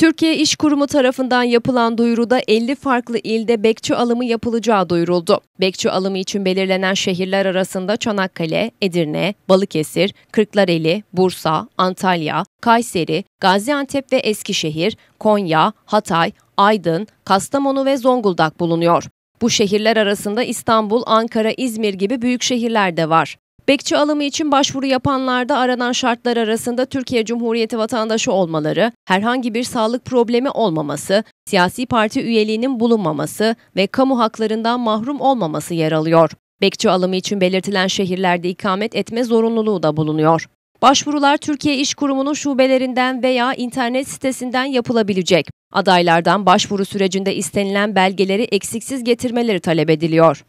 Türkiye İş Kurumu tarafından yapılan duyuruda 50 farklı ilde bekçi alımı yapılacağı duyuruldu. Bekçi alımı için belirlenen şehirler arasında Çanakkale, Edirne, Balıkesir, Kırklareli, Bursa, Antalya, Kayseri, Gaziantep ve Eskişehir, Konya, Hatay, Aydın, Kastamonu ve Zonguldak bulunuyor. Bu şehirler arasında İstanbul, Ankara, İzmir gibi büyük şehirler de var. Bekçi alımı için başvuru yapanlarda aranan şartlar arasında Türkiye Cumhuriyeti vatandaşı olmaları, herhangi bir sağlık problemi olmaması, siyasi parti üyeliğinin bulunmaması ve kamu haklarından mahrum olmaması yer alıyor. Bekçi alımı için belirtilen şehirlerde ikamet etme zorunluluğu da bulunuyor. Başvurular Türkiye İş Kurumu'nun şubelerinden veya internet sitesinden yapılabilecek. Adaylardan başvuru sürecinde istenilen belgeleri eksiksiz getirmeleri talep ediliyor.